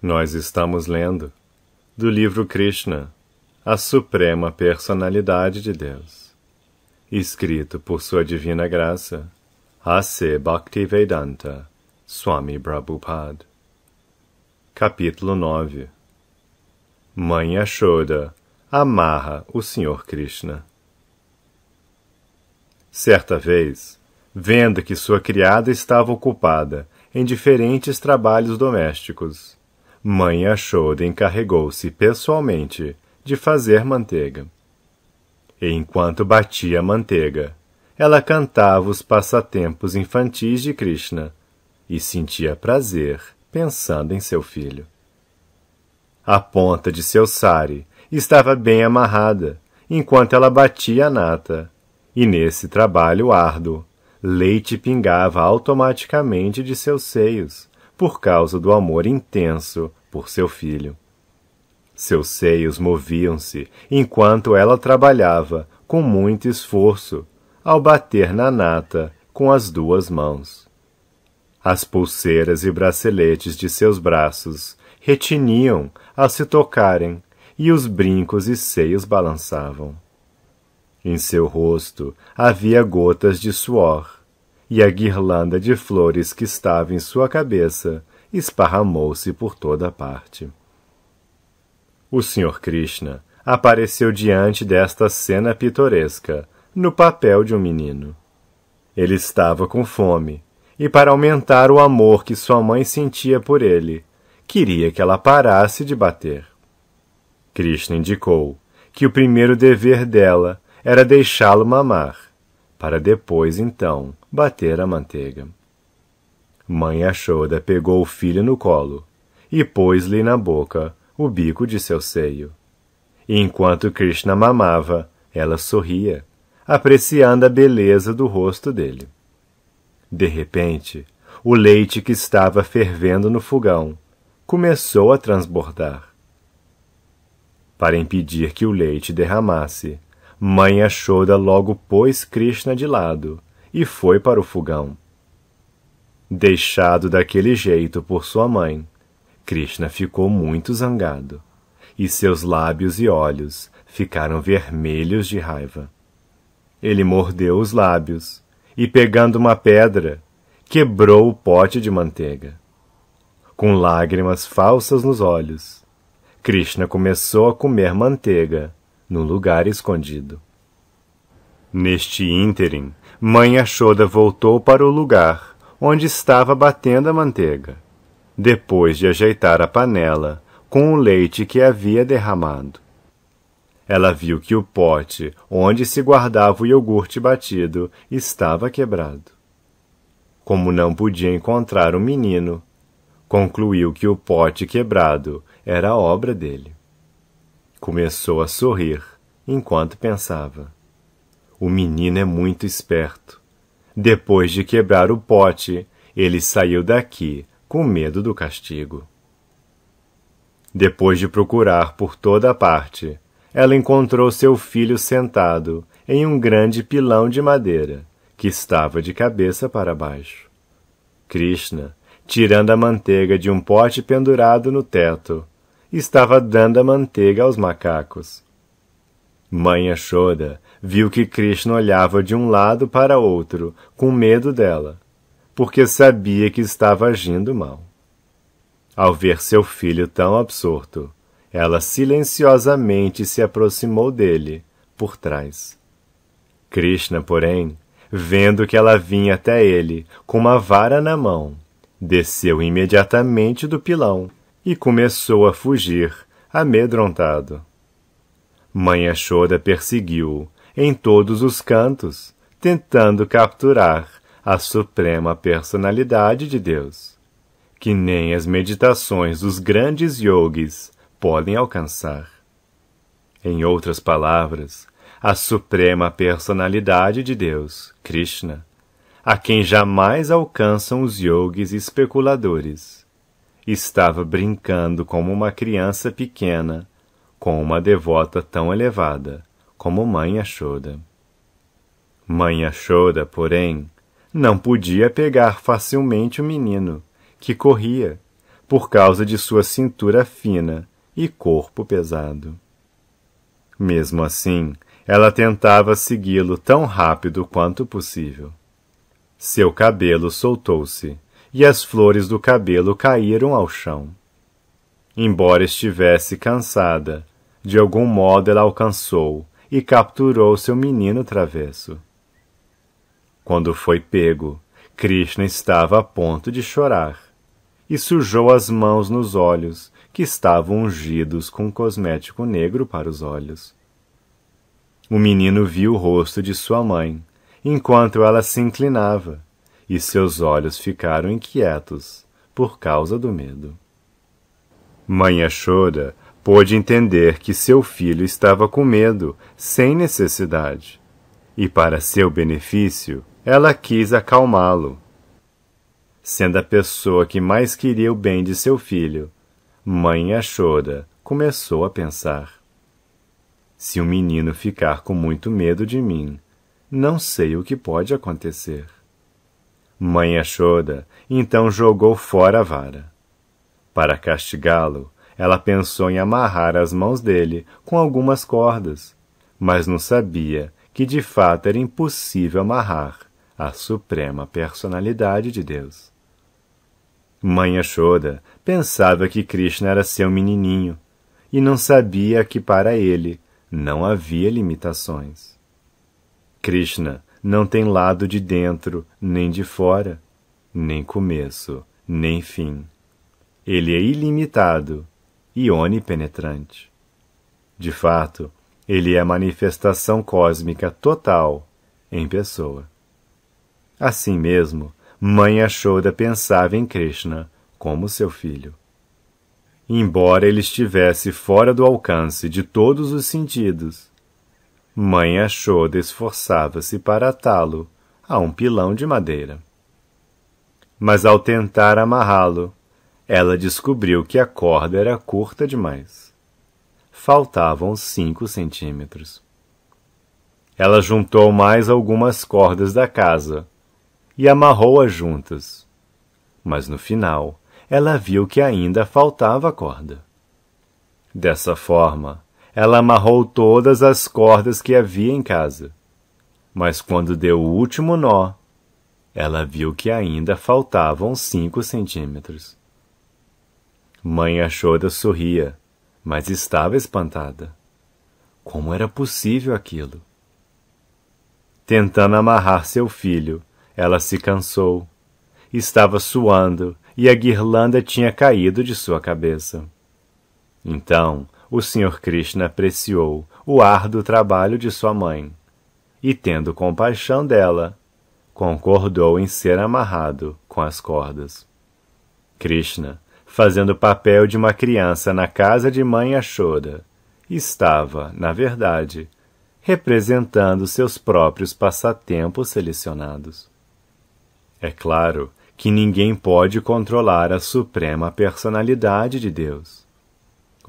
Nós estamos lendo do livro Krishna, a Suprema Personalidade de Deus, escrito por Sua Divina Graça, A.C. Bhaktivedanta, Swami Prabhupada. Capítulo 9 Mãe Ashoda amarra o Senhor Krishna. Certa vez, vendo que sua criada estava ocupada em diferentes trabalhos domésticos, mãe Ashode encarregou-se pessoalmente de fazer manteiga. E enquanto batia a manteiga, ela cantava os passatempos infantis de Krishna e sentia prazer pensando em seu filho. A ponta de seu sari estava bem amarrada enquanto ela batia a nata, e nesse trabalho árduo, leite pingava automaticamente de seus seios, por causa do amor intenso por seu filho. Seus seios moviam-se enquanto ela trabalhava com muito esforço ao bater na nata com as duas mãos. As pulseiras e braceletes de seus braços retiniam ao se tocarem e os brincos e seios balançavam. Em seu rosto havia gotas de suor e a guirlanda de flores que estava em sua cabeça esparramou-se por toda parte. O Sr. Krishna apareceu diante desta cena pitoresca, no papel de um menino. Ele estava com fome, e para aumentar o amor que sua mãe sentia por ele, queria que ela parasse de bater. Krishna indicou que o primeiro dever dela era deixá-lo mamar para depois, então, bater a manteiga. Mãe Axoda pegou o filho no colo e pôs-lhe na boca o bico de seu seio. E enquanto Krishna mamava, ela sorria, apreciando a beleza do rosto dele. De repente, o leite que estava fervendo no fogão começou a transbordar. Para impedir que o leite derramasse, Mãe Yashoda logo pôs Krishna de lado e foi para o fogão. Deixado daquele jeito por sua mãe, Krishna ficou muito zangado e seus lábios e olhos ficaram vermelhos de raiva. Ele mordeu os lábios e, pegando uma pedra, quebrou o pote de manteiga. Com lágrimas falsas nos olhos, Krishna começou a comer manteiga no lugar escondido. Neste ínterim, Mãe Axoda voltou para o lugar onde estava batendo a manteiga, depois de ajeitar a panela com o leite que havia derramado. Ela viu que o pote onde se guardava o iogurte batido estava quebrado. Como não podia encontrar o menino, concluiu que o pote quebrado era obra dele. Começou a sorrir enquanto pensava. O menino é muito esperto. Depois de quebrar o pote, ele saiu daqui com medo do castigo. Depois de procurar por toda a parte, ela encontrou seu filho sentado em um grande pilão de madeira que estava de cabeça para baixo. Krishna, tirando a manteiga de um pote pendurado no teto, estava dando a manteiga aos macacos. Mãe Yashoda viu que Krishna olhava de um lado para outro, com medo dela, porque sabia que estava agindo mal. Ao ver seu filho tão absorto, ela silenciosamente se aproximou dele, por trás. Krishna, porém, vendo que ela vinha até ele com uma vara na mão, desceu imediatamente do pilão e começou a fugir, amedrontado. Mãe Chora perseguiu em todos os cantos, tentando capturar a suprema personalidade de Deus, que nem as meditações dos grandes yogis podem alcançar. Em outras palavras, a suprema personalidade de Deus, Krishna, a quem jamais alcançam os yogis especuladores estava brincando como uma criança pequena, com uma devota tão elevada como Mãe Ashoda. Mãe Ashoda, porém, não podia pegar facilmente o menino, que corria, por causa de sua cintura fina e corpo pesado. Mesmo assim, ela tentava segui-lo tão rápido quanto possível. Seu cabelo soltou-se e as flores do cabelo caíram ao chão. Embora estivesse cansada, de algum modo ela alcançou e capturou seu menino travesso. Quando foi pego, Krishna estava a ponto de chorar e sujou as mãos nos olhos, que estavam ungidos com um cosmético negro para os olhos. O menino viu o rosto de sua mãe, enquanto ela se inclinava, e seus olhos ficaram inquietos por causa do medo. Mãe chora pôde entender que seu filho estava com medo, sem necessidade, e para seu benefício, ela quis acalmá-lo. Sendo a pessoa que mais queria o bem de seu filho, Mãe chora começou a pensar: se o menino ficar com muito medo de mim, não sei o que pode acontecer. Mãe Ashoda é então jogou fora a vara. Para castigá-lo, ela pensou em amarrar as mãos dele com algumas cordas, mas não sabia que de fato era impossível amarrar a suprema personalidade de Deus. Mãe Ashoda é pensava que Krishna era seu menininho e não sabia que para ele não havia limitações. Krishna não tem lado de dentro, nem de fora, nem começo, nem fim. Ele é ilimitado e onipenetrante. De fato, ele é a manifestação cósmica total em pessoa. Assim mesmo, Mãe Ashoda pensava em Krishna como seu filho. Embora ele estivesse fora do alcance de todos os sentidos, Mãe achou esforçava-se para atá-lo a um pilão de madeira. Mas ao tentar amarrá-lo, ela descobriu que a corda era curta demais. Faltavam cinco centímetros. Ela juntou mais algumas cordas da casa e amarrou-as juntas. Mas no final, ela viu que ainda faltava corda. Dessa forma, ela amarrou todas as cordas que havia em casa. Mas quando deu o último nó, ela viu que ainda faltavam cinco centímetros. Mãe Achora sorria, mas estava espantada. Como era possível aquilo? Tentando amarrar seu filho, ela se cansou. Estava suando e a guirlanda tinha caído de sua cabeça. Então, o Sr. Krishna apreciou o árduo trabalho de sua mãe e, tendo compaixão dela, concordou em ser amarrado com as cordas. Krishna, fazendo o papel de uma criança na casa de mãe Ashora, estava, na verdade, representando seus próprios passatempos selecionados. É claro que ninguém pode controlar a suprema personalidade de Deus.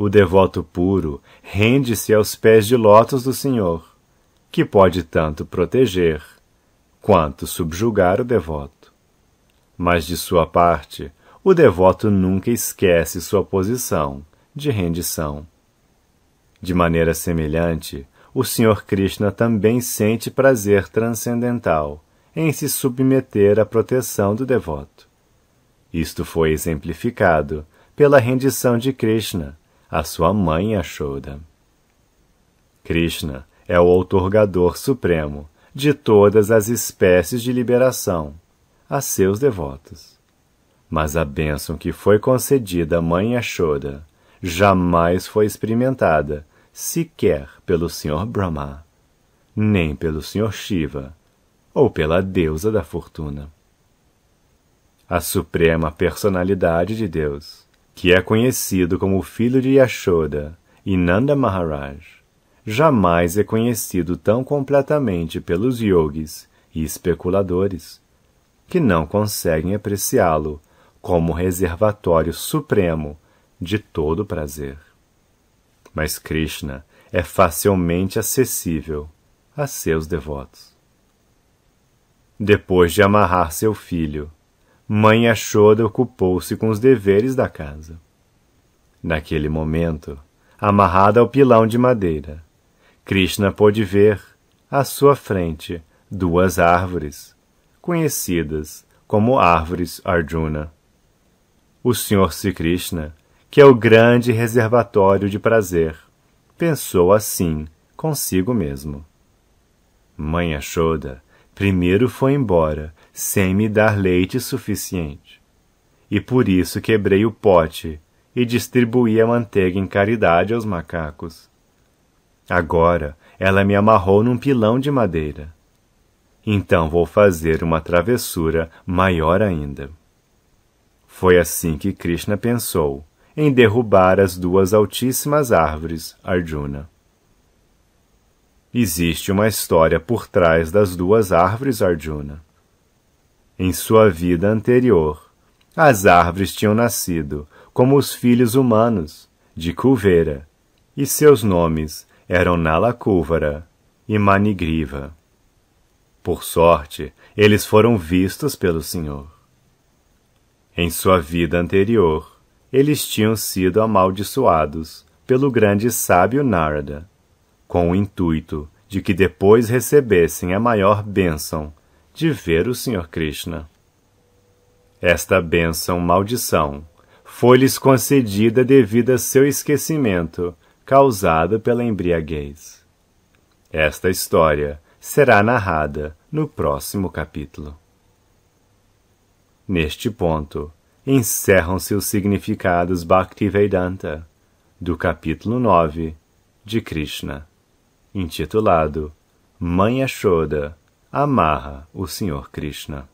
O devoto puro rende-se aos pés de lótus do Senhor, que pode tanto proteger quanto subjugar o devoto. Mas de sua parte, o devoto nunca esquece sua posição de rendição. De maneira semelhante, o Senhor Krishna também sente prazer transcendental em se submeter à proteção do devoto. Isto foi exemplificado pela rendição de Krishna a sua mãe achou Krishna é o outorgador supremo de todas as espécies de liberação a seus devotos. Mas a bênção que foi concedida à mãe Ashoda jamais foi experimentada sequer pelo Sr. Brahma, nem pelo Sr. Shiva, ou pela deusa da fortuna. A suprema personalidade de Deus que é conhecido como filho de Yashoda e Nanda Maharaj, jamais é conhecido tão completamente pelos yogis e especuladores, que não conseguem apreciá-lo como reservatório supremo de todo prazer. Mas Krishna é facilmente acessível a seus devotos. Depois de amarrar seu filho, Mãe Ashoda ocupou-se com os deveres da casa. Naquele momento, amarrada ao pilão de madeira, Krishna pôde ver, à sua frente, duas árvores, conhecidas como árvores Arjuna. O Senhor Sri Krishna, que é o grande reservatório de prazer, pensou assim consigo mesmo. Mãe Ashoda primeiro foi embora sem me dar leite suficiente. E por isso quebrei o pote e distribuí a manteiga em caridade aos macacos. Agora ela me amarrou num pilão de madeira. Então vou fazer uma travessura maior ainda. Foi assim que Krishna pensou em derrubar as duas altíssimas árvores, Arjuna. Existe uma história por trás das duas árvores, Arjuna. Em sua vida anterior, as árvores tinham nascido como os filhos humanos, de Culveira, e seus nomes eram Nala Culvara e Manigriva. Por sorte, eles foram vistos pelo Senhor. Em sua vida anterior, eles tinham sido amaldiçoados pelo grande sábio Narada, com o intuito de que depois recebessem a maior bênção de ver o Senhor Krishna. Esta benção maldição foi-lhes concedida devido a seu esquecimento, causado pela embriaguez. Esta história será narrada no próximo capítulo. Neste ponto, encerram-se os significados Bhaktivedanta do capítulo 9 de Krishna, intitulado Mãe Ashoda, amarra o Senhor Krishna.